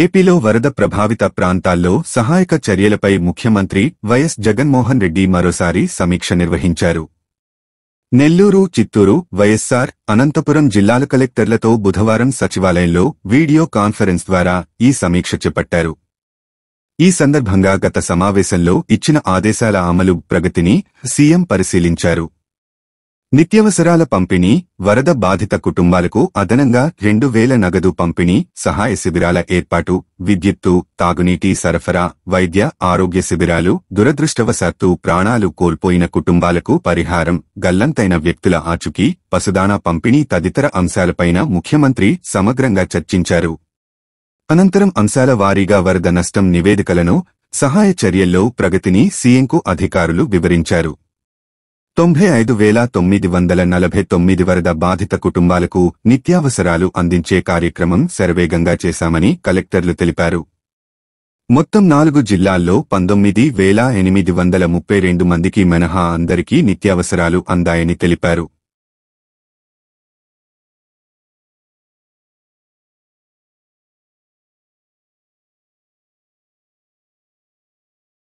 ఏపీలో వరద ప్రభావిత ప్రాంతాల్లో సహాయక చర్యలపై ముఖ్యమంత్రి వైఎస్ జగన్మోహన్ రెడ్డి మరోసారి సమీక్ష నిర్వహించారు నెల్లూరు చిత్తూరు వైఎస్సార్ అనంతపురం జిల్లాల కలెక్టర్లతో బుధవారం సచివాలయంలో వీడియో కాన్ఫరెన్స్ ద్వారా ఈ సమీక్ష చేపట్టారు ఈ సందర్భంగా గత సమావేశంలో ఇచ్చిన ఆదేశాల అమలు ప్రగతిని సీఎం పరిశీలించారు నిత్యవసరాల పంపిణీ వరద బాధిత కుటుంబాలకు అదనంగా రెండు వేల నగదు పంపిణీ సహాయ శిబిరాల ఏర్పాటు విద్యుత్తు తాగునీటి సరఫరా వైద్య ఆరోగ్య శిబిరాలు దురదృష్టవశాత్తు ప్రాణాలు కోల్పోయిన కుటుంబాలకు పరిహారం గల్లంతైన వ్యక్తుల ఆచుకీ పసుదానా పంపిణీ తదితర అంశాలపైన ముఖ్యమంత్రి సమగ్రంగా చర్చించారు అనంతరం అంశాల వారీగా వరద నష్టం నివేదికలను సహాయ చర్యల్లో ప్రగతిని సీఎంకు అధికారులు వివరించారు తొంభై ఐదు వేల తొమ్మిది వందల నలభై తొమ్మిది వరద బాధిత కుటుంబాలకు నిత్యావసరాలు అందించే కార్యక్రమం శరవేగంగా చేశామని కలెక్టర్లు తెలిపారు మొత్తం నాలుగు జిల్లాల్లో పంతొమ్మిది వేల ఎనిమిది వందల ముప్పై రెండు మందికి మినహా అందరికీ నిత్యావసరాలు అందాయని తెలిపారు